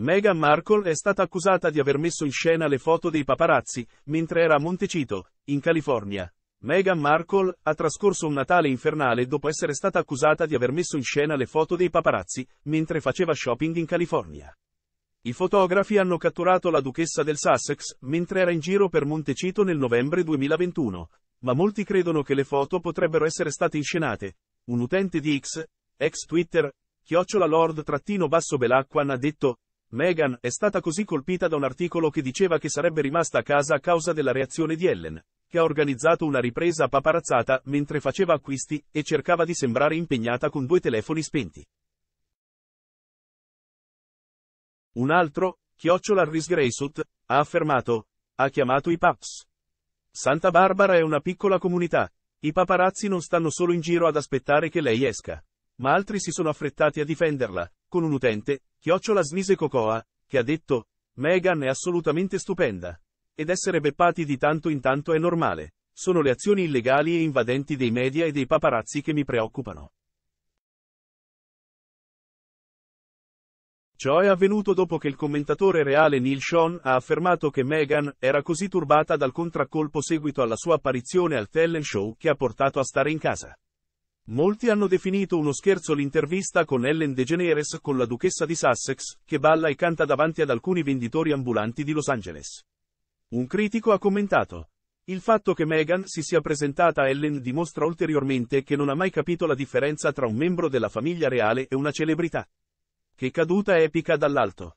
Meghan Markle è stata accusata di aver messo in scena le foto dei paparazzi, mentre era a Montecito, in California. Meghan Markle ha trascorso un Natale infernale dopo essere stata accusata di aver messo in scena le foto dei paparazzi, mentre faceva shopping in California. I fotografi hanno catturato la duchessa del Sussex mentre era in giro per Montecito nel novembre 2021, ma molti credono che le foto potrebbero essere state inscenate. Un utente di X, ex Twitter, chiocciola lord-belacquan ha detto, Meghan è stata così colpita da un articolo che diceva che sarebbe rimasta a casa a causa della reazione di Ellen, che ha organizzato una ripresa paparazzata mentre faceva acquisti e cercava di sembrare impegnata con due telefoni spenti. Un altro, Chiocciola Risgraysut, ha affermato, ha chiamato i paps. Santa Barbara è una piccola comunità. I paparazzi non stanno solo in giro ad aspettare che lei esca. Ma altri si sono affrettati a difenderla con un utente, Chiocciola Snise Cocoa, che ha detto, Megan è assolutamente stupenda. Ed essere beppati di tanto in tanto è normale. Sono le azioni illegali e invadenti dei media e dei paparazzi che mi preoccupano. Ciò è avvenuto dopo che il commentatore reale Neil Sean ha affermato che Meghan era così turbata dal contraccolpo seguito alla sua apparizione al Tellen Show che ha portato a stare in casa. Molti hanno definito uno scherzo l'intervista con Ellen DeGeneres con la duchessa di Sussex, che balla e canta davanti ad alcuni venditori ambulanti di Los Angeles. Un critico ha commentato. Il fatto che Meghan si sia presentata a Ellen dimostra ulteriormente che non ha mai capito la differenza tra un membro della famiglia reale e una celebrità. Che caduta epica dall'alto.